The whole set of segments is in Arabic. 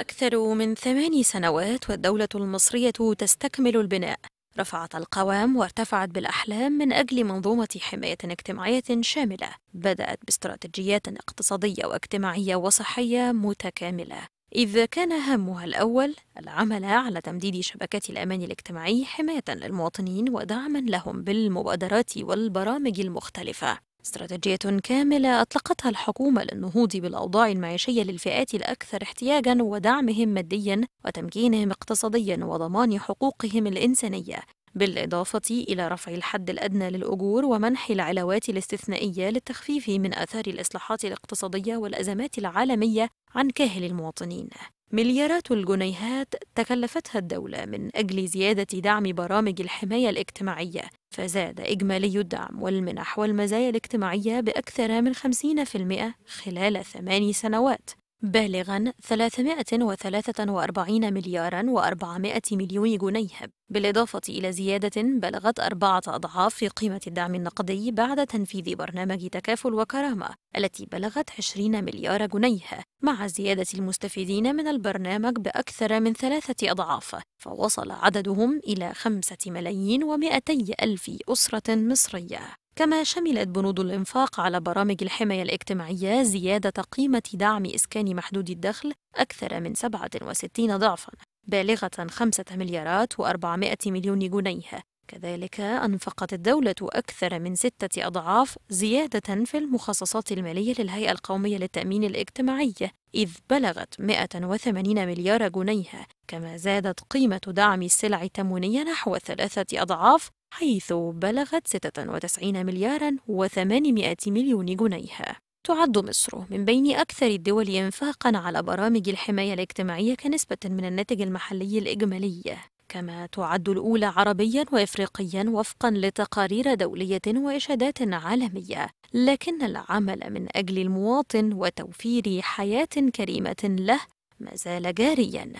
أكثر من ثماني سنوات والدولة المصرية تستكمل البناء رفعت القوام وارتفعت بالأحلام من أجل منظومة حماية اجتماعية شاملة بدأت باستراتيجيات اقتصادية واجتماعية وصحية متكاملة إذا كان همها الأول العمل على تمديد شبكات الأمان الاجتماعي حماية للمواطنين ودعما لهم بالمبادرات والبرامج المختلفة استراتيجية كاملة أطلقتها الحكومة للنهوض بالأوضاع المعيشية للفئات الأكثر احتياجًا ودعمهم ماديًا وتمكينهم اقتصاديًا وضمان حقوقهم الإنسانية، بالإضافة إلى رفع الحد الأدنى للأجور ومنح العلاوات الاستثنائية للتخفيف من آثار الإصلاحات الاقتصادية والأزمات العالمية عن كاهل المواطنين. مليارات الجنيهات تكلفتها الدولة من أجل زيادة دعم برامج الحماية الاجتماعية فزاد إجمالي الدعم والمنح والمزايا الاجتماعية بأكثر من 50% خلال ثماني سنوات بالغا 343 مليارا و400 مليون جنيه بالإضافة إلى زيادة بلغت أربعة أضعاف في قيمة الدعم النقدي بعد تنفيذ برنامج تكافل وكرامة التي بلغت 20 مليار جنيه مع زيادة المستفيدين من البرنامج بأكثر من ثلاثة أضعاف فوصل عددهم إلى 5 ملايين و200 ألف أسرة مصرية كما شملت بنود الإنفاق على برامج الحماية الاجتماعية زيادة قيمة دعم إسكان محدود الدخل أكثر من 67 ضعفاً بالغة 5 مليارات و400 مليون جنيه كذلك أنفقت الدولة أكثر من ستة أضعاف زيادة في المخصصات المالية للهيئة القومية للتأمين الاجتماعي إذ بلغت 180 مليار جنيه كما زادت قيمة دعم السلع التموينية نحو ثلاثة أضعاف حيث بلغت 96 مليارا و800 مليون جنيه تعد مصر من بين أكثر الدول إنفاقًا على برامج الحماية الاجتماعية كنسبة من الناتج المحلي الإجمالي، كما تعد الأولى عربيا وإفريقيا وفقا لتقارير دولية وإشادات عالمية لكن العمل من أجل المواطن وتوفير حياة كريمة له ما زال جاريا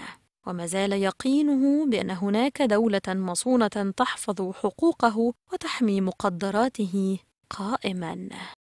وما زال يقينه بأن هناك دولة مصونة تحفظ حقوقه وتحمي مقدراته قائما